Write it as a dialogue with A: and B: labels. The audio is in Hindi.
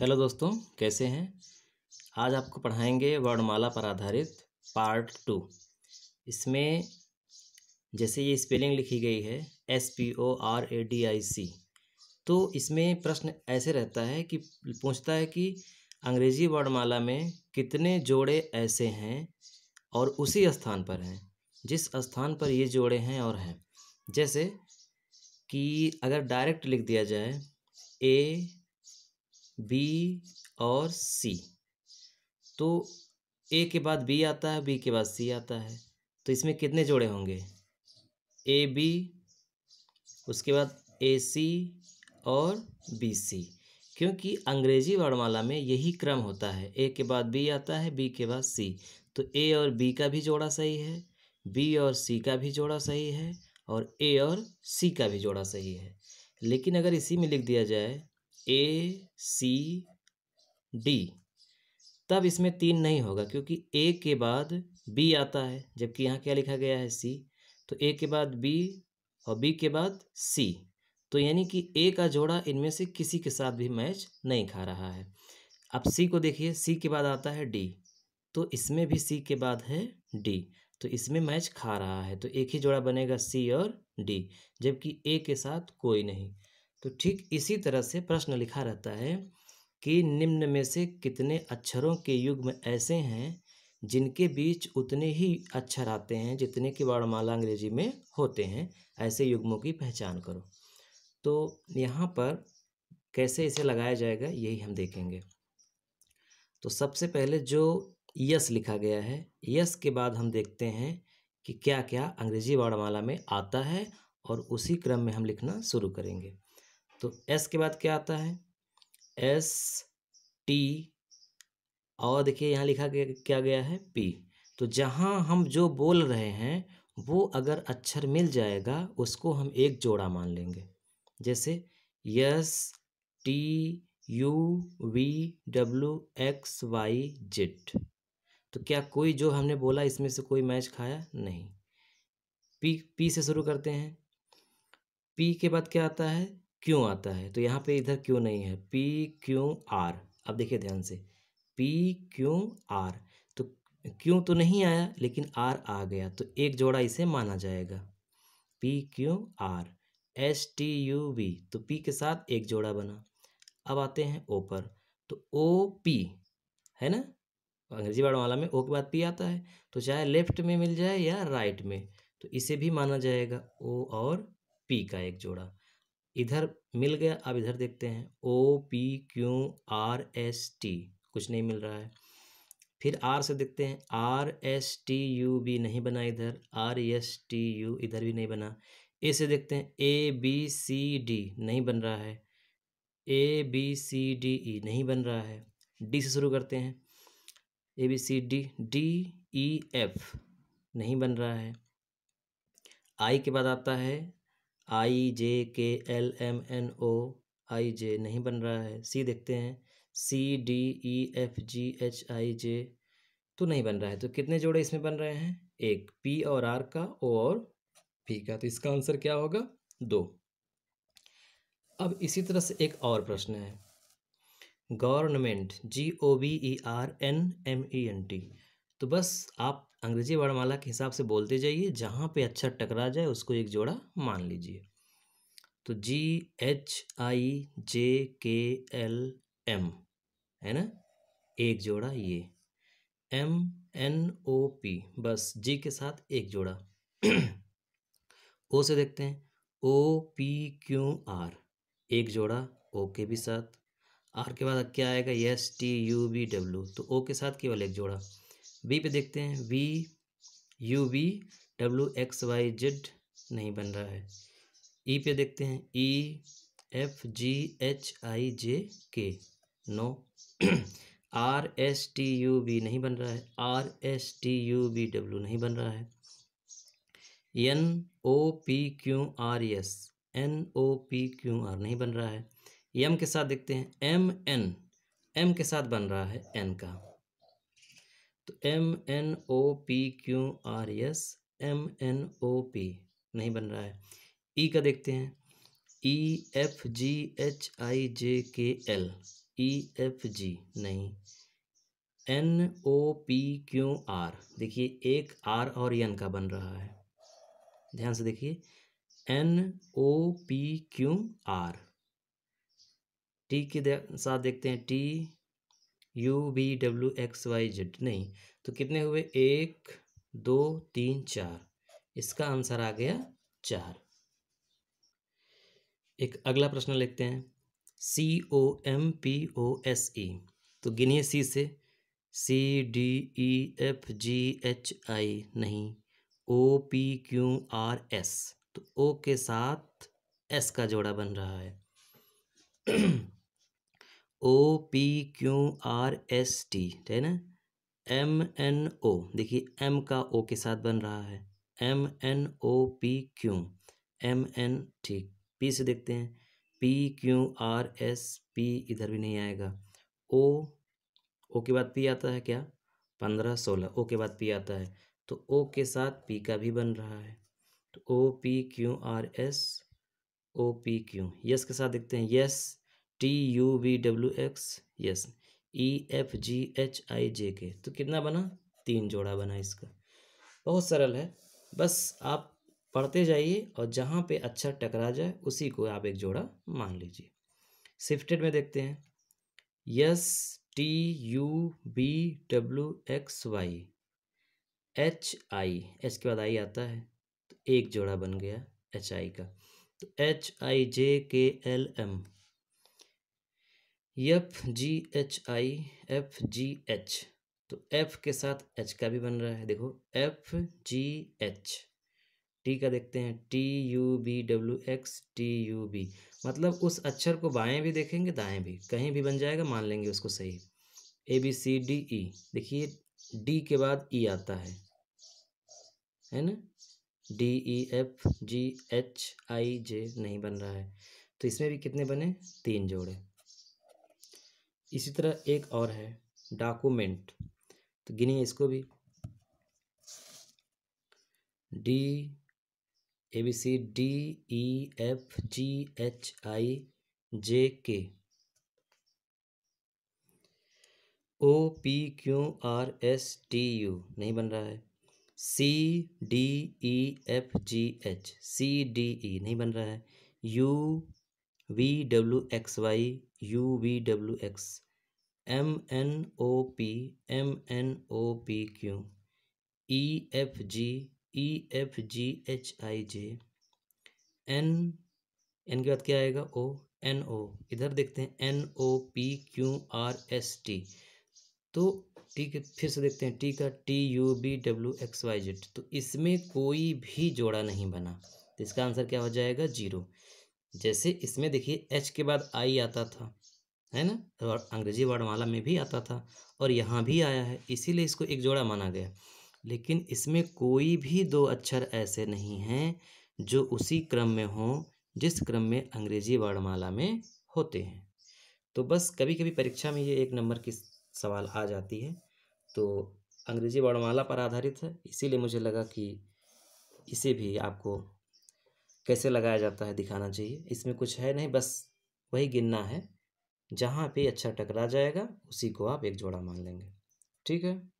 A: हेलो दोस्तों कैसे हैं आज आपको पढ़ाएंगे वर्णमाला पर आधारित पार्ट टू इसमें जैसे ये स्पेलिंग लिखी गई है S P O R A D I C तो इसमें प्रश्न ऐसे रहता है कि पूछता है कि अंग्रेजी वर्णमाला में कितने जोड़े ऐसे हैं और उसी स्थान पर हैं जिस स्थान पर ये जोड़े हैं और हैं जैसे कि अगर डायरेक्ट लिख दिया जाए ए बी और सी तो ए के बाद बी आता है बी के बाद सी आता है तो इसमें कितने जोड़े होंगे ए बी उसके बाद ए सी और बी सी क्योंकि अंग्रेजी वर्णमाला में यही क्रम होता है ए के बाद बी आता है बी के बाद सी तो ए और बी का भी जोड़ा सही है बी और सी का भी जोड़ा सही है और ए और सी का भी जोड़ा सही है लेकिन अगर इसी में लिख दिया जाए ए सी डी तब इसमें तीन नहीं होगा क्योंकि ए के बाद बी आता है जबकि यहाँ क्या लिखा गया है सी तो ए के बाद बी और बी के बाद सी तो यानी कि ए का जोड़ा इनमें से किसी के साथ भी मैच नहीं खा रहा है अब सी को देखिए सी के बाद आता है डी तो इसमें भी सी के बाद है डी तो इसमें मैच खा रहा है तो एक ही जोड़ा बनेगा सी और डी जबकि ए के साथ कोई नहीं तो ठीक इसी तरह से प्रश्न लिखा रहता है कि निम्न में से कितने अक्षरों के युग्म ऐसे हैं जिनके बीच उतने ही अक्षर आते हैं जितने की वर्णमाला अंग्रेजी में होते हैं ऐसे युग्मों की पहचान करो तो यहाँ पर कैसे इसे लगाया जाएगा यही हम देखेंगे तो सबसे पहले जो यस लिखा गया है यस के बाद हम देखते हैं कि क्या क्या अंग्रेजी वर्णमाला में आता है और उसी क्रम में हम लिखना शुरू करेंगे तो एस के बाद क्या आता है एस टी और देखिए यहाँ लिखा गया क्या गया है पी तो जहाँ हम जो बोल रहे हैं वो अगर अक्षर मिल जाएगा उसको हम एक जोड़ा मान लेंगे जैसे S T U V W X Y Z तो क्या कोई जो हमने बोला इसमें से कोई मैच खाया नहीं पी पी से शुरू करते हैं पी के बाद क्या आता है क्यों आता है तो यहाँ पे इधर क्यों नहीं है पी क्यू आर अब देखिए ध्यान से पी क्यू आर तो क्यों तो नहीं आया लेकिन आर आ गया तो एक जोड़ा इसे माना जाएगा P Q R S T U V तो पी के साथ एक जोड़ा बना अब आते हैं ओ पर तो ओ पी है ना अंग्रेजी वाड़ वाला में ओ के बाद पी आता है तो चाहे लेफ्ट में मिल जाए या राइट में तो इसे भी माना जाएगा ओ और पी का एक जोड़ा इधर मिल गया अब इधर देखते हैं O P Q R S T कुछ नहीं मिल रहा है फिर आर से देखते हैं आर एस टी यू भी नहीं बना इधर आर एस टी यू इधर भी नहीं बना ए से देखते हैं ए बी सी डी नहीं बन रहा है ए बी सी डी ई नहीं बन रहा है डी से शुरू करते हैं A B C D D E F नहीं बन रहा है आई के बाद आता है I J K L M N O I J नहीं बन रहा है सी देखते हैं C D E F G H I J तो नहीं बन रहा है तो कितने जोड़े इसमें बन रहे हैं एक पी और आर का ओ और पी का तो इसका आंसर क्या होगा दो अब इसी तरह से एक और प्रश्न है government G O B E R N M E N T तो बस आप अंग्रेजी वर्णमाला के हिसाब से बोलते जाइए जहाँ पे अच्छा टकरा जाए उसको एक जोड़ा मान लीजिए तो जी H I J K L M है ना एक जोड़ा ये एम एन ओ पी बस जी के साथ एक जोड़ा ओ से देखते हैं ओ पी क्यू आर एक जोड़ा ओ के भी साथ आर के बाद क्या आएगा S T U B W तो ओ के साथ केवल एक जोड़ा वी पे देखते हैं V U V W X Y Z नहीं बन रहा है ई e पे देखते हैं ई F G H I J K no R S T U B नहीं बन रहा है R S T U B W नहीं बन रहा है N O P Q R S N O P Q R नहीं बन रहा है एम के साथ देखते हैं एम एन एम के साथ बन रहा है एन का तो M N O P Q R S M N O P नहीं बन रहा है ई e का देखते हैं ई F G H I J K L E F G नहीं N O P Q R देखिए एक आर और एन का बन रहा है ध्यान से देखिए N O P Q R T के साथ देखते हैं T U B W X Y Z नहीं तो कितने हुए एक दो तीन चार इसका आंसर आ गया चार एक अगला प्रश्न लिखते हैं C O M P O S E तो गिनिए सी से C D E F G H I नहीं O P Q R S तो ओ के साथ एस का जोड़ा बन रहा है O P Q R S T है ना एम एन ओ देखिए एम का ओ के साथ बन रहा है M N O P Q M N ठीक पी से देखते हैं P Q R S P इधर भी नहीं आएगा ओ ओ के बाद पी आता है क्या पंद्रह सोलह ओ के बाद पी आता है तो ओ के साथ पी का भी बन रहा है तो O P Q R S O P Q S के साथ देखते हैं S T U V W X S E F G H I J K तो कितना बना तीन जोड़ा बना इसका बहुत सरल है बस आप पढ़ते जाइए और जहाँ पे अच्छा टकरा जाए उसी को आप एक जोड़ा मान लीजिए शिफ्टेड में देखते हैं S T U B W X Y H I H के बाद आई आता है तो एक जोड़ा बन गया एच आई का तो H I J K L M F G H I F G H तो एफ के साथ एच का भी बन रहा है देखो एफ जी एच टी का देखते हैं T U B W X T U B मतलब उस अक्षर को बाएं भी देखेंगे दाएं भी कहीं भी बन जाएगा मान लेंगे उसको सही ए बी सी डी ई देखिए डी के बाद ई e आता है है ना D E F G H I J नहीं बन रहा है तो इसमें भी कितने बने तीन जोड़े इसी तरह एक और है डॉक्यूमेंट तो गिनी इसको भी D A B C D E F G H I J K O P Q R S T U नहीं बन रहा है C D E F G H C D E नहीं बन रहा है U V W X Y U V W X M N O P M N O P Q E F G E F G H I J N N के बाद क्या आएगा ओ एन ओ इधर देखते हैं N O P Q R S T तो टी के फिर से देखते हैं टी का T U B W X Y Z तो इसमें कोई भी जोड़ा नहीं बना तो इसका आंसर क्या हो जाएगा जीरो जैसे इसमें देखिए एच के बाद आई आता था है ना और अंग्रेजी वर्णमाला में भी आता था और यहाँ भी आया है इसीलिए इसको एक जोड़ा माना गया लेकिन इसमें कोई भी दो अक्षर ऐसे नहीं हैं जो उसी क्रम में हों जिस क्रम में अंग्रेजी वर्णमाला में होते हैं तो बस कभी कभी परीक्षा में ये एक नंबर की सवाल आ जाती है तो अंग्रेजी वर्णमाला पर आधारित है इसीलिए मुझे लगा कि इसे भी आपको कैसे लगाया जाता है दिखाना चाहिए इसमें कुछ है नहीं बस वही गिनना है जहाँ पे अच्छा टकरा जाएगा उसी को आप एक जोड़ा मान लेंगे ठीक है